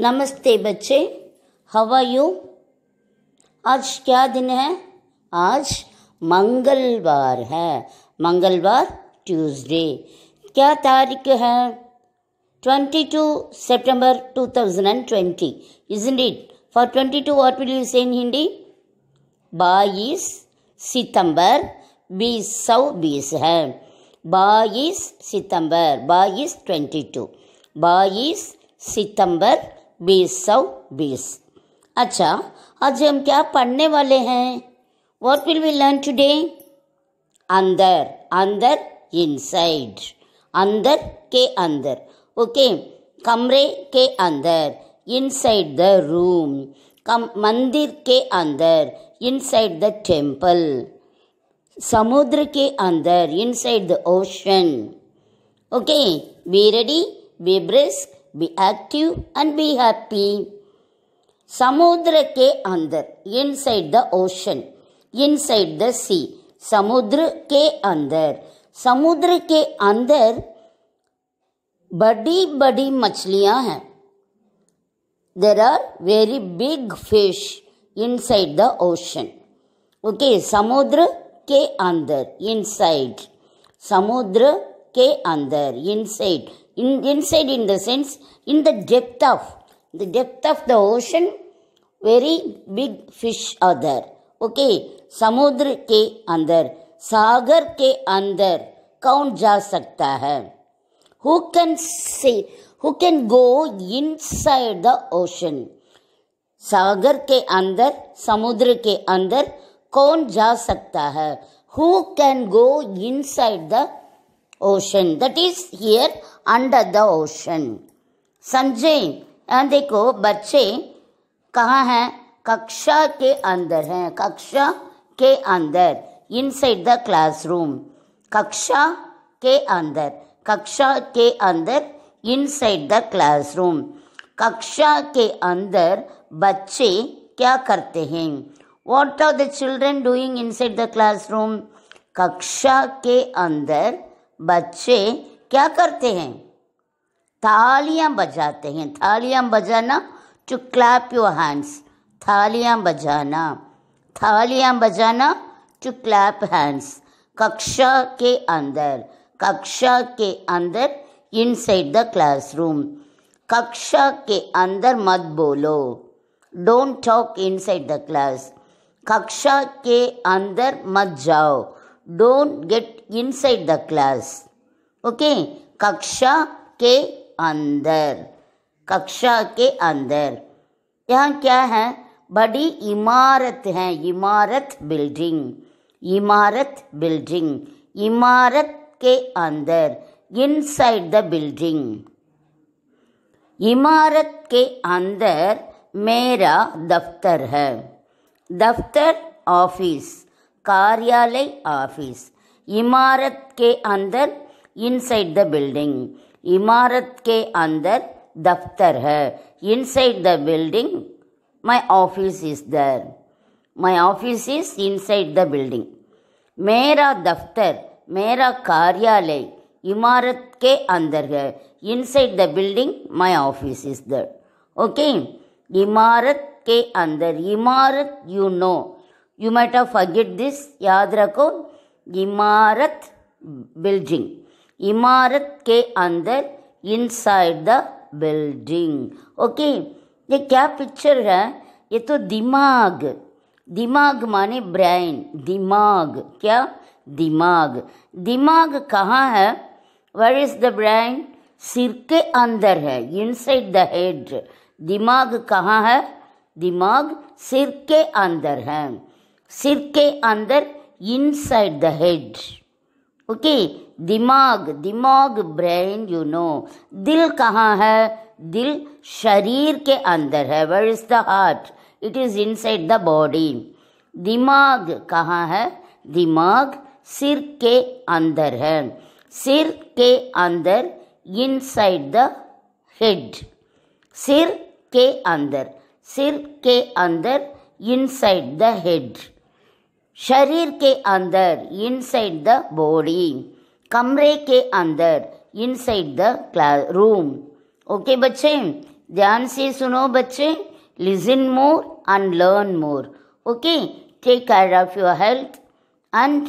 नमस्ते बच्चे हवा यू आज क्या दिन है आज मंगलवार है मंगलवार ट्यूसडे क्या तारीख है twenty two two September and twenty is in it for twenty two what will you in Hindi बाईस सितंबर बीस सौ बीस है बाईस सितंबर बाईस ट्वेंटी टू बाईस सितंबर बीस सौ बीस अच्छा आज हम क्या पढ़ने वाले हैं what will we learn today अंदर अंदर इनसाइड अंदर के अंदर ओके कमरे के अंदर इनसाइड द रूम कम मंदिर के अंदर इनसाइड द टेम्पल समुद्र के अंदर inside the ocean okay be ready be brisk be active and be happy. Samudra ke andar, inside the ocean, inside the sea. समुद्र के अंदर समुद्र के अंदर बड़ी बड़ी मछलियां हैं there are very big fish inside the ocean okay समुद्र के अंदर इन साइड समुद्र के अंदर inside in inside in the sense in the depth of the depth of the ocean very big fish are there okay samudra ke andar sagar ke andar kaun ja sakta hai who can say who can go inside the ocean sagar ke andar samudra ke andar kaun ja sakta hai who can go inside the ocean that is here under the ocean Sanjay देखो बच्चे कहाँ हैं कक्षा के अंदर हैं कक्षा के अंदर इनसाइड द क्लासरूम कक्षा के अंदर कक्षा के अंदर इनसाइड द क्लासरूम कक्षा के अंदर बच्चे क्या करते हैं what are the children doing inside the classroom कक्षा के अंदर बच्चे क्या करते हैं थालियाँ बजाते हैं थालियाँ बजाना टू क्लैप योर हैंड्स थालियाँ बजाना थालियाँ बजाना टू क्लैप हैंड्स कक्षा के अंदर कक्षा के अंदर इनसाइड द क्लासरूम कक्षा के अंदर मत बोलो don't talk inside the class कक्षा के अंदर मत जाओ don't get inside the class okay कक्षा के अंदर कक्षा के अंदर यहाँ क्या है बड़ी इमारत है इमारत बिल्डिंग इमारत बिल्डिंग इमारत के अंदर इनसाइड द बिल्डिंग इमारत के अंदर मेरा दफ्तर है दफ्तर ऑफिस कार्यालय ऑफिस इमारत के अंदर inside the building इमारत के अंदर दफ्तर है inside the building my office is there my office is inside the building मेरा दफ्तर मेरा कार्यालय इमारत के अंदर है inside the building my office is there okay इमारत के अंदर इमारत you know you might have forget this याद रखो इमारत बिल्डिंग इमारत के अंदर इनसाइड द बिल्डिंग ओके ये क्या पिक्चर है ये तो दिमाग दिमाग माने ब्रेन दिमाग क्या दिमाग दिमाग कहाँ है वेर इज़ द ब्रेन सिर के अंदर है इनसाइड द हेड दिमाग कहाँ है दिमाग सिर के अंदर है सिर के अंदर इनसाइड द हेड ओके दिमाग दिमाग ब्रेन यू नो दिल कहाँ है दिल शरीर के अंदर है where is the heart it is inside the body दिमाग कहाँ है दिमाग सिर के अंदर है सिर के अंदर इन साइड द हेड सिर के अंदर सिर के अंदर इन साइड द हेड शरीर के अंदर इनसाइड द बॉडी कमरे के अंदर inside the classroom okay बच्चे ध्यान से सुनो बच्चे listen more and learn more okay take care of your health and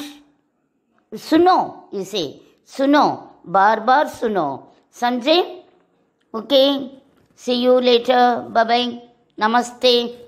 सुनो इसे सुनो बार बार सुनो समझे okay see you later bye नमस्ते